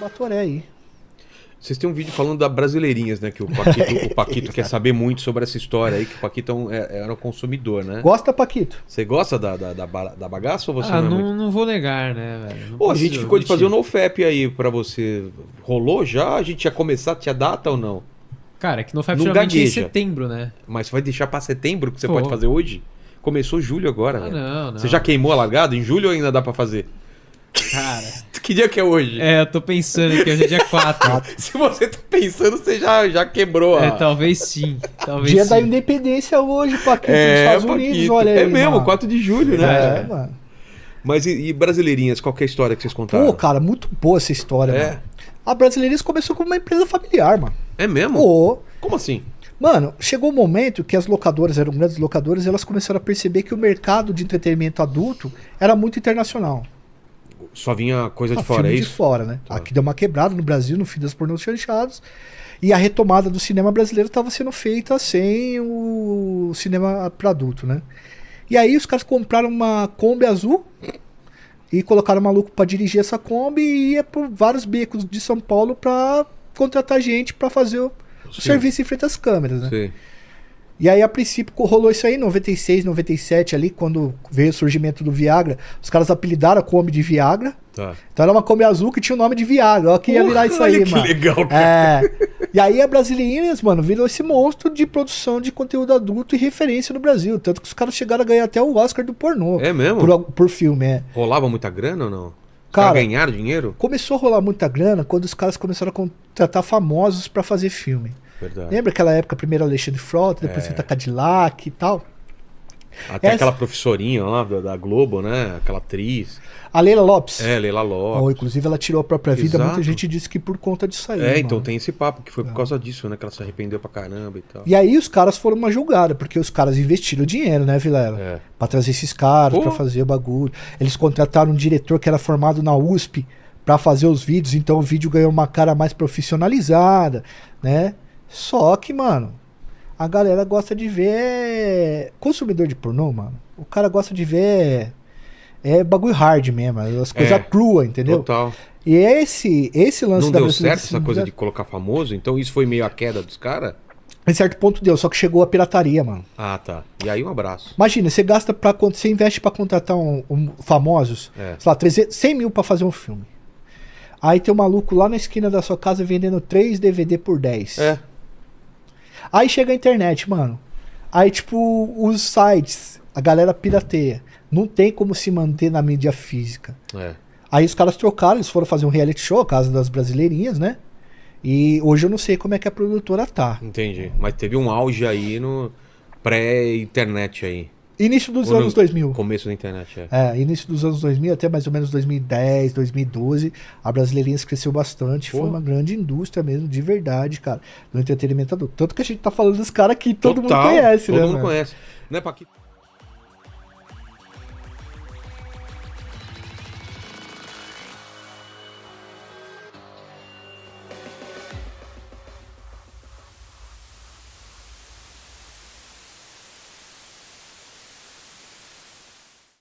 Batoré aí. Vocês têm um vídeo falando da Brasileirinhas, né? Que o Paquito, o Paquito quer saber muito sobre essa história aí, que o Paquito é um, é, era um consumidor, né? Gosta, Paquito? Você gosta da, da, da, da bagaça ou você ah, não, é não, é muito... não vou negar, né, velho? Pô, a gente ficou de fazer o um NoFap aí pra você. Rolou já? A gente ia começar, tinha data ou não? Cara, é que NoFap não geralmente gagueja. é em setembro, né? Mas você vai deixar pra setembro que você Pô. pode fazer hoje? Começou julho agora, ah, Não, né? não. Você já queimou a largada? Em julho ainda dá pra fazer? Cara. que dia que é hoje? É, eu tô pensando que hoje é dia 4. Se você tá pensando, você já, já quebrou ó. É, talvez sim. Talvez dia sim. da independência hoje, Paquito, é, nos Estados Paquito. Unidos, olha é aí. É mesmo, mano. 4 de julho, né? É, é, mano. Mas e, e, brasileirinhas, qual é a história que vocês contaram? Pô, cara, muito boa essa história, é. mano. A Brasileirinhas começou como uma empresa familiar, mano. É mesmo? Pô. Como assim? Mano, chegou um momento que as locadoras, eram grandes locadoras, elas começaram a perceber que o mercado de entretenimento adulto era muito internacional. Só vinha coisa ah, de fora, é isso? de fora, né? Tá. Aqui deu uma quebrada no Brasil no fim das pornôs chanchados. E a retomada do cinema brasileiro estava sendo feita sem o cinema para adulto, né? E aí os caras compraram uma Kombi azul e colocaram um maluco para dirigir essa Kombi e ia por vários becos de São Paulo para contratar gente para fazer o, o serviço em frente às câmeras, né? Sim. E aí, a princípio, rolou isso aí, 96, 97, ali, quando veio o surgimento do Viagra. Os caras apelidaram a Kombi de Viagra. Tá. Então era uma Kombi azul que tinha o nome de Viagra. Olha que ia virar isso aí, Olha mano. Que legal, cara. É. E aí a Brasilinas, mano, virou esse monstro de produção de conteúdo adulto e referência no Brasil. Tanto que os caras chegaram a ganhar até o Oscar do pornô. É mesmo? Por, por filme, é. Rolava muita grana ou não? Cara, pra ganhar dinheiro? Começou a rolar muita grana quando os caras começaram a contratar famosos para fazer filme. Verdade. Lembra aquela época, primeiro Alexandre Frota, depois é. Fita Cadillac e tal? Até Essa... aquela professorinha lá da, Globo, né? Aquela atriz. A Leila Lopes. É, Leila Lopes. inclusive ela tirou a própria vida, Exato. muita gente disse que por conta disso aí. É, mano. então tem esse papo, que foi por é. causa disso, né? Que ela se arrependeu pra caramba e tal. E aí os caras foram uma julgada, porque os caras investiram dinheiro, né, Vilela? É. Pra trazer esses caras, Pô. pra fazer o bagulho. Eles contrataram um diretor que era formado na USP para fazer os vídeos, então o vídeo ganhou uma cara mais profissionalizada, né? Só que, mano, a galera gosta de ver. Consumidor de pornô, mano. O cara gosta de ver. É bagulho hard mesmo, as coisas é, cruas, entendeu? Total. E é esse, esse lance Não da deu certo essa coisa de colocar famoso? Então isso foi meio a queda dos caras? Em certo ponto deu, só que chegou a pirataria, mano. Ah, tá. E aí um abraço. Imagina, você gasta para Você investe para contratar um, um famosos, é. sei lá, 300, 100 mil pra fazer um filme. Aí tem um maluco lá na esquina da sua casa vendendo 3 DVD por 10. É. Aí chega a internet, mano. Aí, tipo, os sites, a galera pirateia. Não tem como se manter na mídia física. É. Aí os caras trocaram, eles foram fazer um reality show, Casa das Brasileirinhas, né? E hoje eu não sei como é que a produtora tá. Entendi. Mas teve um auge aí no pré-internet aí. Início dos Ou anos 2000. Começo da internet, é. é. Início dos anos 2000 até mais ou menos 2010, 2012. A Brasileirinhas cresceu bastante. Pô. Foi uma grande indústria mesmo, de verdade, cara, do entretenimento adulto. Tanto que a gente tá falando dos caras que todo Total, mundo conhece, todo né? Todo mundo mano? conhece. Né, Paquito?